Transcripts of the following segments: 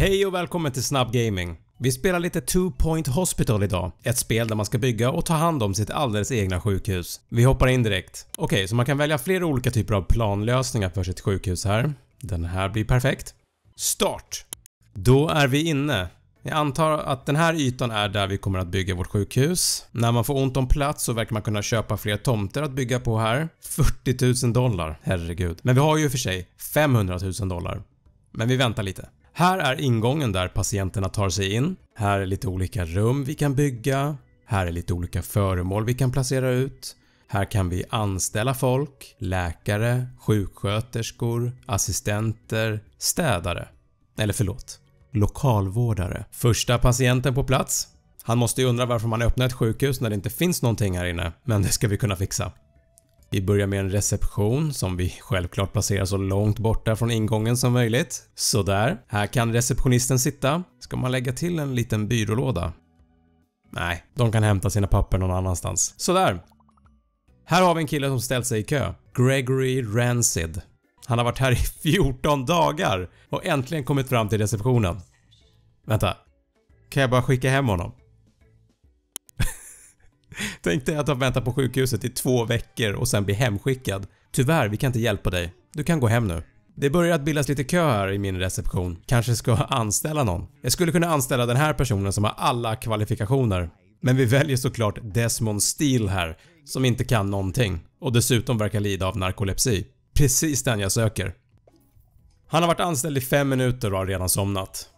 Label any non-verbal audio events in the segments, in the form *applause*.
Hej och välkommen till Snabb Gaming. Vi spelar lite 2 Point Hospital idag. Ett spel där man ska bygga och ta hand om sitt alldeles egna sjukhus. Vi hoppar in direkt. Okej, okay, så man kan välja flera olika typer av planlösningar för sitt sjukhus här. Den här blir perfekt. Start! Då är vi inne. Jag antar att den här ytan är där vi kommer att bygga vårt sjukhus. När man får ont om plats så verkar man kunna köpa fler tomter att bygga på här. 40 000 dollar, herregud. Men vi har ju för sig 500 000 dollar. Men vi väntar lite. Här är ingången där patienterna tar sig in. Här är lite olika rum vi kan bygga. Här är lite olika föremål vi kan placera ut. Här kan vi anställa folk, läkare, sjuksköterskor, assistenter, städare. Eller förlåt, lokalvårdare. Första patienten på plats. Han måste ju undra varför man öppnar ett sjukhus när det inte finns någonting här inne, men det ska vi kunna fixa. Vi börjar med en reception som vi självklart placerar så långt borta från ingången som möjligt. Sådär, här kan receptionisten sitta. Ska man lägga till en liten byrålåda? Nej, de kan hämta sina papper någon annanstans. Sådär! Här har vi en kille som ställt sig i kö. Gregory Rancid. Han har varit här i 14 *laughs* dagar och äntligen kommit fram till receptionen. Vänta, kan jag bara skicka hem honom? Tänk dig att ha väntat på sjukhuset i två veckor och sen bli hemskickad. Tyvärr, vi kan inte hjälpa dig. Du kan gå hem nu. Det börjar att bildas lite kö här i min reception. Kanske ska anställa någon. Jag skulle kunna anställa den här personen som har alla kvalifikationer. Men vi väljer såklart Desmond Steele här, som inte kan någonting och dessutom verkar lida av narkolepsi. Precis den jag söker. Han har varit anställd i 5 minuter och har redan somnat.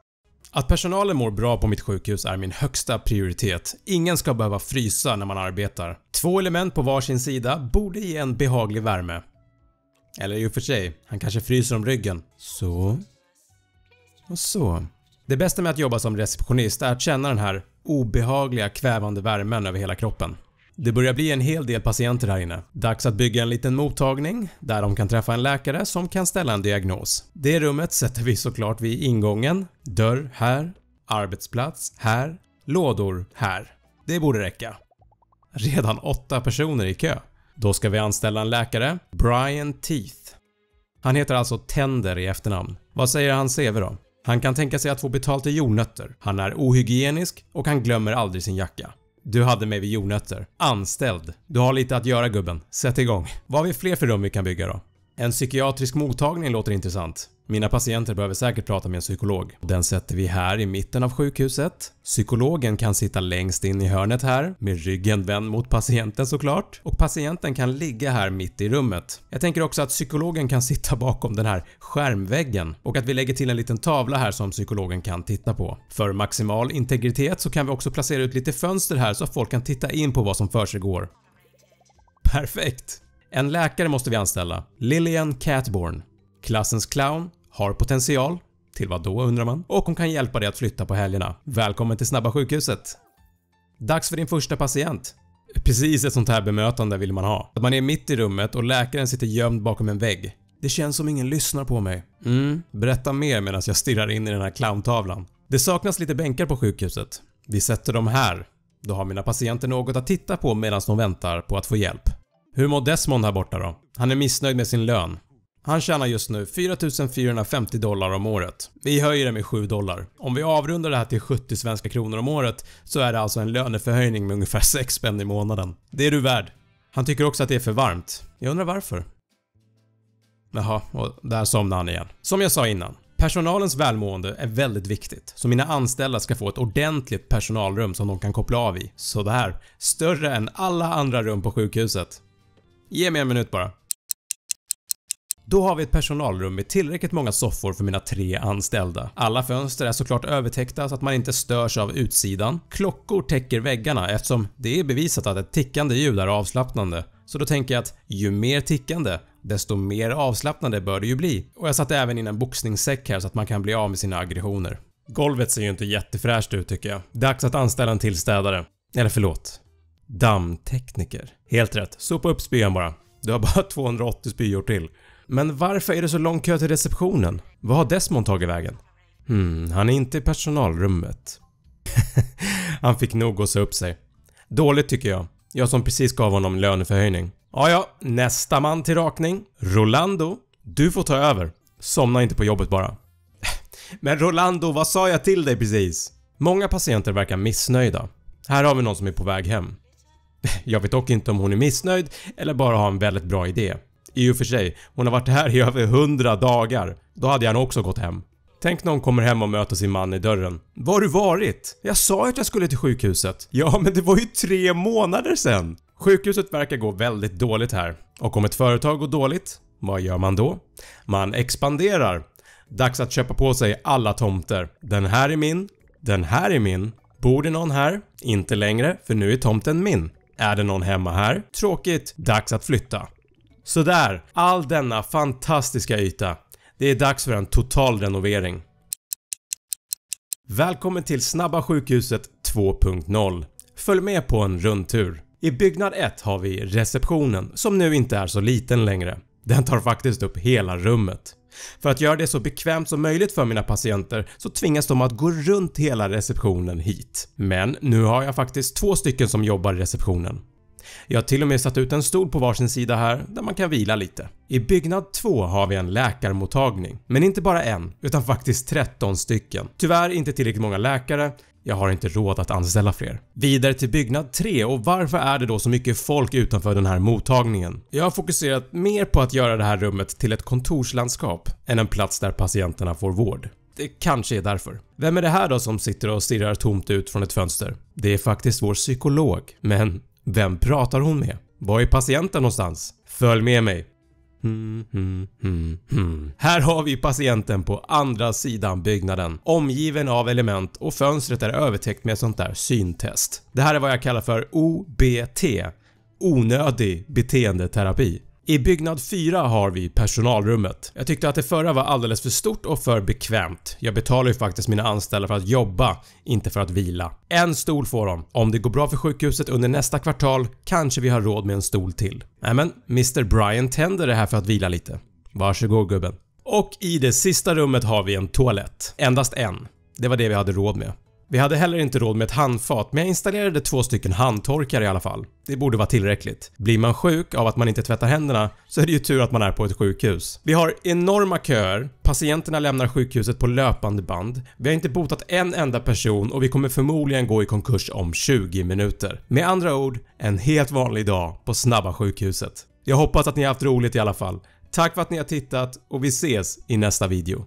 Att personalen mår bra på mitt sjukhus är min högsta prioritet. Ingen ska behöva frysa när man arbetar. Två element på varsin sida borde ge en behaglig värme. Eller i och för sig, han kanske fryser om ryggen. Så. Och så. Det bästa med att jobba som receptionist är att känna den här obehagliga kvävande värmen över hela kroppen. Det börjar bli en hel del patienter här inne. Dags att bygga en liten mottagning där de kan träffa en läkare som kan ställa en diagnos. Det rummet sätter vi såklart vid ingången. Dörr här, arbetsplats här, lådor här. Det borde räcka. Redan åtta personer i kö. Då ska vi anställa en läkare, Brian Teeth. Han heter alltså Tender i efternamn. Vad säger hans CV då? Han kan tänka sig att få betalt i jordnötter, han är ohygienisk och han glömmer aldrig sin jacka. Du hade mig vid jordnötter. Anställd. Du har lite att göra gubben. Sätt igång. Vad har vi fler för rum vi kan bygga då? En psykiatrisk mottagning låter intressant. Mina patienter behöver säkert prata med en psykolog. Den sätter vi här i mitten av sjukhuset. Psykologen kan sitta längst in i hörnet här, med ryggen vänd mot patienten såklart. Och patienten kan ligga här mitt i rummet. Jag tänker också att psykologen kan sitta bakom den här skärmväggen och att vi lägger till en liten tavla här som psykologen kan titta på. För maximal integritet så kan vi också placera ut lite fönster här så att folk kan titta in på vad som försiggår. Perfekt! En läkare måste vi anställa. Lillian Catborn. Klassens clown har potential. Till vad då undrar man? Och hon kan hjälpa dig att flytta på helgerna. Välkommen till Snabba Sjukhuset! Dags för din första patient. Precis ett sånt här bemötande vill man ha. Att man är mitt i rummet och läkaren sitter gömd bakom en vägg. Det känns som ingen lyssnar på mig. Mm, berätta mer medan jag stirrar in i den här clowntavlan. Det saknas lite bänkar på sjukhuset. Vi sätter dem här. Då har mina patienter något att titta på medan de väntar på att få hjälp. Hur mår Desmond här borta då? Han är missnöjd med sin lön. Han tjänar just nu 4450 dollar om året. Vi höjer det med 7 dollar. Om vi avrundar det här till 70 svenska kronor om året så är det alltså en löneförhöjning med ungefär 6 *laughs* spänn i månaden. Det är du värd. Han tycker också att det är för varmt. Jag undrar varför? Jaha, och där somnade han igen. Som jag sa innan, Personalens välmående är väldigt viktigt, så mina anställda ska få ett ordentligt personalrum som de kan koppla av i. Sådär, större än alla andra rum på sjukhuset. Ge mig en minut bara. Då har vi ett personalrum med tillräckligt många soffor för mina tre anställda. Alla fönster är såklart övertäckta så att man inte störs av utsidan. Klockor täcker väggarna eftersom det är bevisat att ett tickande ljud är avslappnande. Så då tänker jag att ju mer tickande, desto mer avslappnande bör det ju bli. Och jag satte även in en boxningssäck här så att man kan bli av med sina aggressioner. Golvet ser ju inte jättefräscht ut tycker jag. Dags att anställa en till städare. Eller förlåt, Dammtekniker. Helt rätt, sopa upp spyan bara. Du har bara 280 *laughs* spyor till. Men varför är det så lång kö till receptionen? Vad har Desmond tagit vägen? Hmm, han är inte i personalrummet. *laughs* han fick nog att se upp sig. Dåligt tycker jag. Jag som precis gav honom löneförhöjning. Ja, ja, nästa man till rakning. Rolando. Du får ta över. Somna inte på jobbet bara. *laughs* Men Rolando, vad sa jag till dig precis? Många patienter verkar missnöjda. Här har vi någon som är på väg hem. *laughs* Jag vet dock inte om hon är missnöjd eller bara har en väldigt bra idé. I och för sig, hon har varit här i över 100 dagar. Då hade jag nog också gått hem. Tänk när hon kommer hem och möter sin man i dörren. Var har du varit? Jag sa ju att jag skulle till sjukhuset. Ja, men det var ju tre månader sen. Sjukhuset verkar gå väldigt dåligt här. Och om ett företag går dåligt, vad gör man då? Man expanderar. Dags att köpa på sig alla tomter. Den här är min. Den här är min. Bor det någon här? Inte längre, för nu är tomten min. Är det någon hemma här? Tråkigt. Dags att flytta. Sådär, all denna fantastiska yta. Det är dags för en total renovering. Välkommen till Snabba sjukhuset 2.0. Följ med på en rundtur. I byggnad 1 har vi receptionen som nu inte är så liten längre. Den tar faktiskt upp hela rummet. För att göra det så bekvämt som möjligt för mina patienter så tvingas de att gå runt hela receptionen hit. Men nu har jag faktiskt två stycken som jobbar i receptionen. Jag har till och med satt ut en stol på varsin sida här där man kan vila lite. I byggnad 2 har vi en läkarmottagning, men inte bara en utan faktiskt 13 stycken. Tyvärr inte tillräckligt många läkare jag har inte råd att anställa fler. Vidare till byggnad 3 och varför är det då så mycket folk utanför den här mottagningen? Jag har fokuserat mer på att göra det här rummet till ett kontorslandskap än en plats där patienterna får vård. Det kanske är därför. Vem är det här då som sitter och stirrar tomt ut från ett fönster? Det är faktiskt vår psykolog, men vem pratar hon med? Var är patienten någonstans? Följ med mig här har vi patienten på andra sidan byggnaden, omgiven av element och fönstret är övertäckt med sånt där syntest. Det här är vad jag kallar för OBT, onödig beteendeterapi. I byggnad 4 har vi personalrummet. Jag tyckte att det förra var alldeles för stort och för bekvämt. Jag betalar ju faktiskt mina anställda för att jobba, inte för att vila. En stol får de. Om det går bra för sjukhuset under nästa kvartal kanske vi har råd med en stol till. Nej men Mr Brian tänder det här för att vila lite. Varsågod gubben. Och i det sista rummet har vi en toalett. Endast en. Det var det vi hade råd med. Vi hade heller inte råd med ett handfat men jag installerade två stycken handtorkar i alla fall. Det borde vara tillräckligt. Blir man sjuk av att man inte tvättar händerna så är det ju tur att man är på ett sjukhus. Vi har enorma köer, patienterna lämnar sjukhuset på löpande band, vi har inte botat en enda person och vi kommer förmodligen gå i konkurs om 20 minuter. Med andra ord, en helt vanlig dag på Snabba sjukhuset. Jag hoppas att ni har haft roligt i alla fall. Tack för att ni har tittat och vi ses i nästa video.